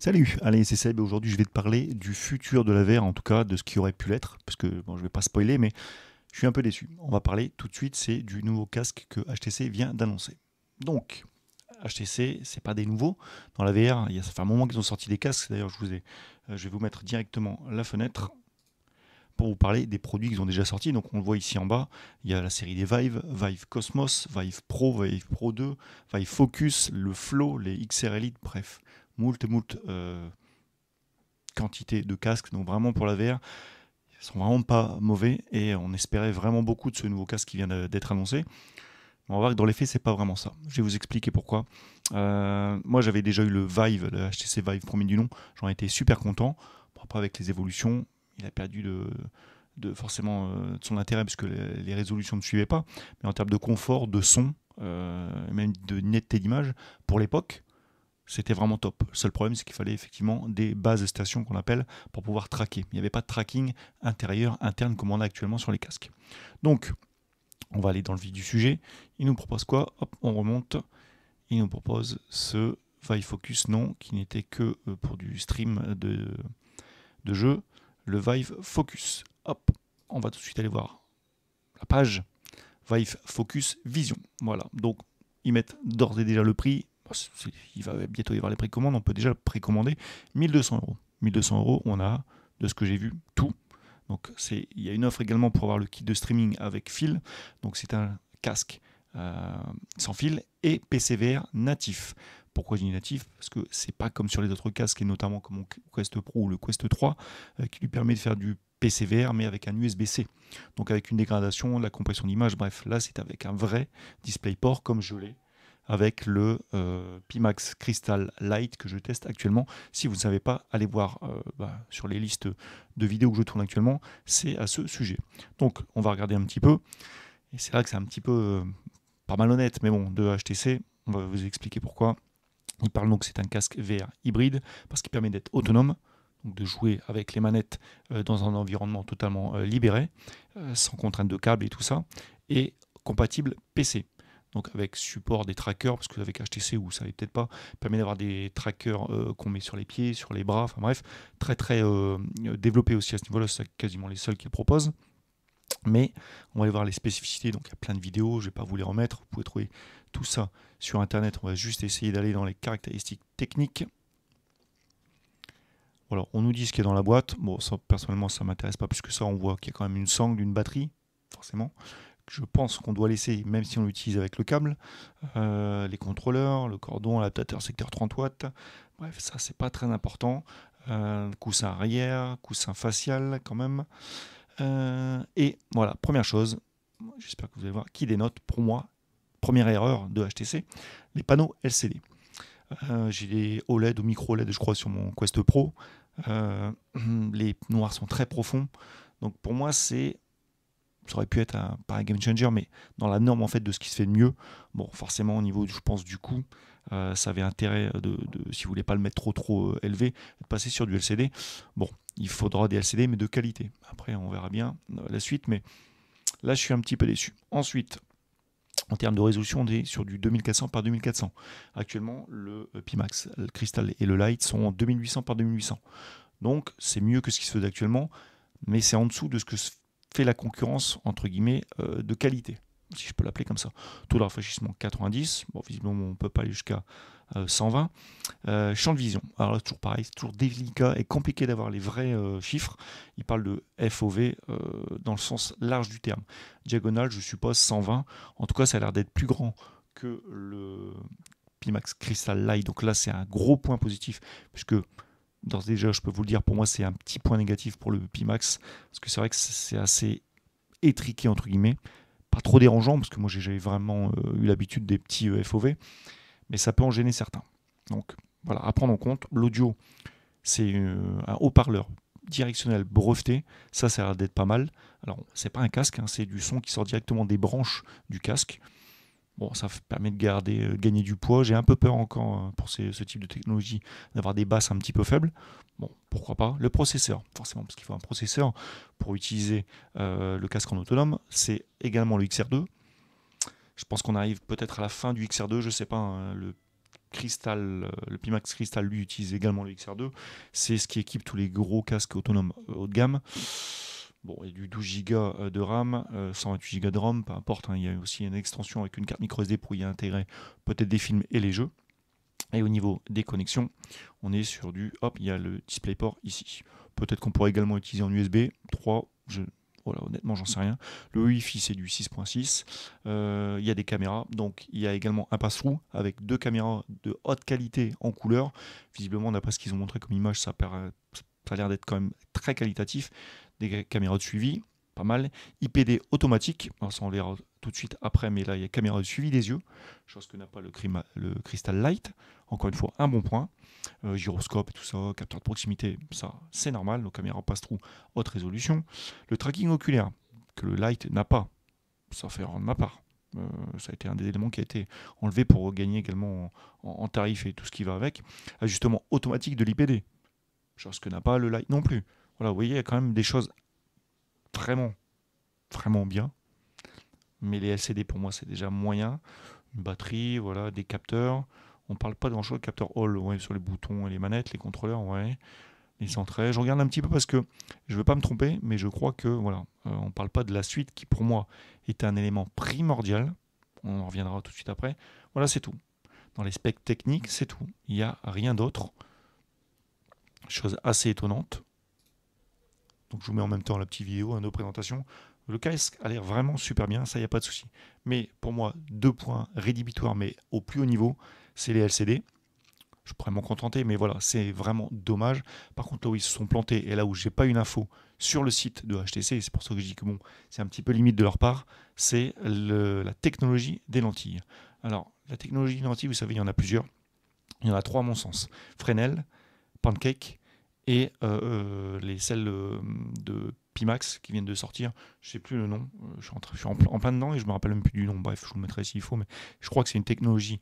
Salut, allez, c'est Seb. Aujourd'hui, je vais te parler du futur de la VR, en tout cas de ce qui aurait pu l'être, parce que bon, je vais pas spoiler, mais je suis un peu déçu. On va parler tout de suite, c'est du nouveau casque que HTC vient d'annoncer. Donc, HTC, c'est pas des nouveaux. Dans la VR, il y a, ça fait un moment qu'ils ont sorti des casques. D'ailleurs, je, vous ai, euh, je vais vous mettre directement la fenêtre pour vous parler des produits qu'ils ont déjà sortis. Donc on le voit ici en bas, il y a la série des Vive, Vive Cosmos, Vive Pro, Vive Pro 2, Vive Focus, le Flow, les XR Elite, bref moult, moult euh, quantité de casques. Donc vraiment pour la VR, ils sont vraiment pas mauvais et on espérait vraiment beaucoup de ce nouveau casque qui vient d'être annoncé. On va voir que dans les faits, c'est pas vraiment ça. Je vais vous expliquer pourquoi. Euh, moi, j'avais déjà eu le Vive, le HTC Vive premier du nom. J'en étais super content. propre après, avec les évolutions, il a perdu de, forcément euh, de son intérêt puisque les, les, résolutions ne suivaient pas. Mais en termes de confort, de son, euh, même de netteté d'image, pour l'époque, c'était vraiment top. Le seul problème, c'est qu'il fallait effectivement des bases de stations, qu'on appelle pour pouvoir traquer. Il n'y avait pas de tracking intérieur, interne comme on a actuellement sur les casques. Donc, on va aller dans le vif du sujet. Il nous propose quoi Hop, on remonte. Il nous propose ce Vive Focus, non, qui n'était que euh, pour du stream de, de jeu, le Vive Focus. Hop, on va tout de suite aller voir la page Vive Focus Vision. Voilà, donc ils mettent d'ores et déjà le prix, Oh, il va bientôt y avoir les précommandes, on peut déjà précommander 1200 euros. 1200 euros, on a, de ce que j'ai vu, tout. Donc il y a une offre également pour avoir le kit de streaming avec fil. Donc c'est un casque euh, sans fil et PCVR natif. Pourquoi je dis natif Parce que c'est pas comme sur les autres casques, et notamment comme mon Quest Pro ou le Quest 3, euh, qui lui permet de faire du PCVR mais avec un USB-C. Donc avec une dégradation, la compression d'image, bref, là c'est avec un vrai DisplayPort comme je l'ai avec le euh, Pimax Crystal Light que je teste actuellement. Si vous ne savez pas, allez voir euh, bah, sur les listes de vidéos que je tourne actuellement, c'est à ce sujet. Donc on va regarder un petit peu. Et c'est vrai que c'est un petit peu euh, pas mal honnête, mais bon, de HTC, on va vous expliquer pourquoi. Il parle donc que c'est un casque VR hybride parce qu'il permet d'être autonome, donc de jouer avec les manettes dans un environnement totalement libéré, sans contrainte de câble et tout ça, et compatible PC donc avec support des trackers, parce que avec HTC, vous ne savez peut-être pas, permet d'avoir des trackers euh, qu'on met sur les pieds, sur les bras, enfin bref, très très euh, développé aussi à ce niveau-là, c'est quasiment les seuls qu'ils proposent. Mais on va aller voir les spécificités, donc il y a plein de vidéos, je ne vais pas vous les remettre, vous pouvez trouver tout ça sur Internet, on va juste essayer d'aller dans les caractéristiques techniques. Voilà, on nous dit ce qu'il y a dans la boîte, bon ça, personnellement ça ne m'intéresse pas plus que ça, on voit qu'il y a quand même une sangle, une batterie, forcément je pense qu'on doit laisser, même si on l'utilise avec le câble, euh, les contrôleurs, le cordon, l'adaptateur secteur 30 watts. Bref, ça, c'est pas très important. Euh, coussin arrière, coussin facial, quand même. Euh, et voilà, première chose, j'espère que vous allez voir, qui dénote pour moi, première erreur de HTC, les panneaux LCD. J'ai des OLED ou micro OLED, je crois, sur mon Quest Pro. les noirs sont très profonds. Donc pour moi, c'est ça aurait pu être un, pas game changer, mais dans la norme en fait de ce qui se fait de mieux. Bon, forcément au niveau, je pense du coup euh, ça avait intérêt de, si vous voulez pas le mettre trop trop euh, élevé, de passer sur du LCD. Bon, il faudra des LCD mais de qualité. Après, on verra bien euh, la suite, mais là je suis un petit peu déçu. Ensuite. En termes de résolution, on est sur du 2400 par 2400. Actuellement, le Pimax, le Crystal et le Light sont en 2800 par 2800. Donc, c'est mieux que ce qui se fait actuellement, mais c'est en dessous de ce que se fait la concurrence, entre guillemets, euh, de qualité, si je peux l'appeler comme ça. Taux de rafraîchissement 90, bon, visiblement on ne peut pas aller jusqu'à 120. Euh, euh, champ de vision, alors là toujours pareil, c'est toujours délicat et compliqué d'avoir les vrais chiffres. Il parle de FOV dans le sens large du terme. Diagonale, je suppose 120, en tout cas ça a l'air d'être plus grand que le Pimax Crystal Light, donc là c'est un gros point positif, puisque d'ores déjà, je peux vous le dire, pour moi, c'est un petit point négatif pour le Pimax, parce que c'est vrai que c'est assez étriqué, entre guillemets. Pas trop dérangeant, parce que moi, j'ai vraiment euh, eu l'habitude des petits euh, FOV, mais ça peut en gêner certains. Donc, voilà, à prendre en compte. L'audio, c'est euh, un haut-parleur directionnel breveté, ça, ça a l'air d'être pas mal. Alors, c'est pas un casque, hein, c'est du son qui sort directement des branches du casque. Bon, ça permet de garder, euh, gagner du poids. J'ai un peu peur encore hein, pour ce type de technologie d'avoir des basses un petit peu faibles. Bon, pourquoi pas Le processeur, forcément, parce qu'il faut un processeur pour utiliser euh, le casque en autonome. C'est également le XR2. Je pense qu'on arrive peut-être à la fin du XR2, je ne sais pas. Hein, le Crystal, euh, le Pimax Crystal lui utilise également le XR2. C'est ce qui équipe tous les gros casques autonomes haut de gamme. Bon, il y a du 12 Go euh, de RAM, 128 euh, Go de ROM, peu importe, hein. il y a aussi une extension avec une carte micro SD pour y intégrer peut-être des films et les jeux. Et au niveau des connexions, on est sur du. Hop, il y a le DisplayPort ici. Peut-être qu'on pourrait également utiliser en USB 3, je, voilà, honnêtement, j'en sais rien. Le Wi-Fi, c'est du 6.6. Euh, il y a des caméras. Donc, il y a également un pass-through avec deux caméras de haute qualité en couleur. Visiblement, d'après ce qu'ils ont montré comme image, ça, paraît, ça a l'air d'être quand même très qualitatif. Des caméras de suivi, pas mal. IPD automatique, On ça on verra tout de suite après, mais là il y a caméra de suivi des yeux, chose que n'a pas le, Crystal Light. Encore une fois, un bon point. Euh, gyroscope et tout ça, capteur de proximité, ça c'est normal, nos caméras passent trou haute résolution. Le tracking oculaire, que le Light n'a pas, ça fait rendre ma part. Euh, ça a été un des éléments qui a été enlevé pour gagner également en tarif et tout ce qui va avec. Ajustement automatique de l'IPD, ce que n'a pas le light non plus. Voilà, vous voyez, il y a quand même des choses vraiment, vraiment bien. Mais les LCD pour moi c'est déjà moyen. Une batterie, voilà, des capteurs. On ne parle pas de grand chose de capteurs Hall ouais, sur les boutons et les manettes, les contrôleurs, ouais. Les entrées. Je regarde un petit peu parce que je ne veux pas me tromper, mais je crois que voilà, On euh, on parle pas de la suite qui pour moi est un élément primordial. On en reviendra tout de suite après. Voilà, c'est tout. Dans les specs techniques, c'est tout. Il n'y a rien d'autre. Chose assez étonnante. Donc je vous mets en même temps la petite vidéo, à hein, de présentation. Le casque a l'air vraiment super bien, ça, il n'y a pas de souci. Mais pour moi, deux points rédhibitoires, mais au plus haut niveau, c'est les LCD. Je pourrais m'en contenter, mais voilà, c'est vraiment dommage. Par contre, là où ils se sont plantés et là où je n'ai pas une info sur le site de HTC, c'est pour ça que je dis que bon, c'est un petit peu limite de leur part, c'est la technologie des lentilles. Alors, la technologie des lentilles, vous savez, il y en a plusieurs. Il y en a trois à mon sens. Fresnel, Pancake et euh, euh, les celles de Pimax qui viennent de sortir. Je sais plus le nom. Euh, je suis en, en, plein dedans et je me rappelle même plus du nom. Bref, je vous le mettrai s'il faut. Mais je crois que c'est une technologie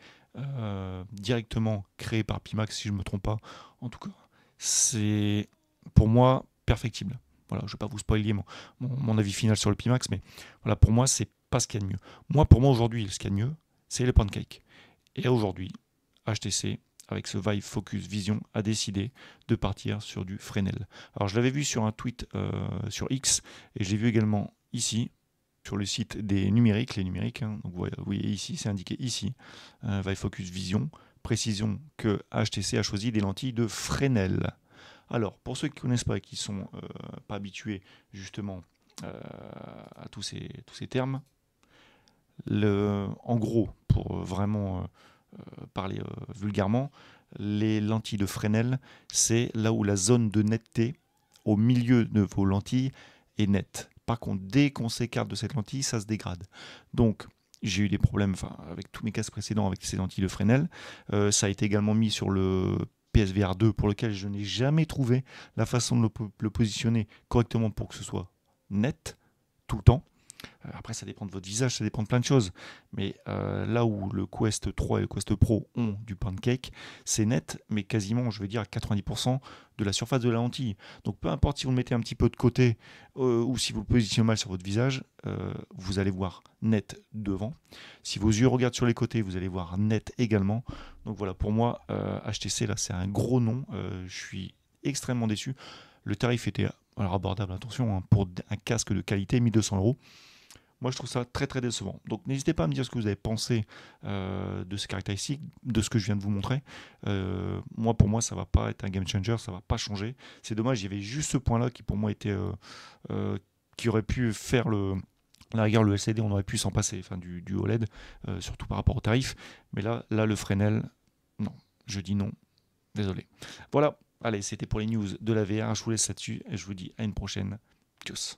directement créée par Pimax, si je me trompe pas. En tout cas, c'est pour moi perfectible. Voilà, je vais pas vous spoiler mon, mon, avis final sur le Pimax, mais voilà, pour moi, c'est pas ce qu'il y a de mieux. Moi, pour moi, aujourd'hui, ce qu'il y a de mieux, c'est les pancakes. Et aujourd'hui, HTC avec ce Vive Focus Vision, a décidé de partir sur du Fresnel. Alors je l'avais vu sur un tweet euh, sur X et je l'ai vu également ici sur le site des numériques, les numériques, hein. vous voyez ici, c'est indiqué ici, euh, Vive Focus Vision, précision que HTC a choisi des lentilles de Fresnel. Alors, pour ceux qui ne connaissent pas et qui ne sont euh, pas habitués justement à tous ces, tous ces termes, en gros, pour vraiment euh, parler euh, vulgairement, les lentilles de Fresnel, c'est là où la zone de netteté au milieu de vos lentilles est nette. Par contre, dès qu'on s'écarte de cette lentille, ça se dégrade. Donc, j'ai eu des problèmes avec tous mes cas précédents avec ces lentilles de Fresnel. Euh, ça a été également mis sur le PSVR 2 pour lequel je n'ai jamais trouvé la façon de le, positionner correctement pour que ce soit net tout le temps. Euh, après, ça dépend de votre visage, ça dépend de plein de choses. Mais euh, là où le Quest 3 et le Quest Pro ont du pancake, c'est net, mais quasiment, je vais dire, à 90% de la surface de la lentille. Donc peu importe si vous le mettez un petit peu de côté euh, ou si vous le positionnez mal sur votre visage, vous allez voir net devant. Si vos yeux regardent sur les côtés, vous allez voir net également. Donc voilà, pour moi, HTC, là, c'est un gros nom. je suis extrêmement déçu. Le tarif était alors abordable, attention, hein, pour un casque de qualité, 1200 euros. Moi, je trouve ça très très décevant. Donc, n'hésitez pas à me dire ce que vous avez pensé euh, de ces caractéristiques, de ce que je viens de vous montrer. Euh, moi, pour moi, ça ne va pas être un game changer, ça ne va pas changer. C'est dommage, il y avait juste ce point-là qui, pour moi, était euh, qui aurait pu faire le la rigueur, le LCD, on aurait pu s'en passer, enfin du, du OLED, surtout par rapport au tarif. Mais là, là, le Fresnel, non, je dis non. Désolé. Voilà, Allez, c'était pour les news de la VR. Je vous laisse là-dessus et je vous dis à une prochaine. Tchuss.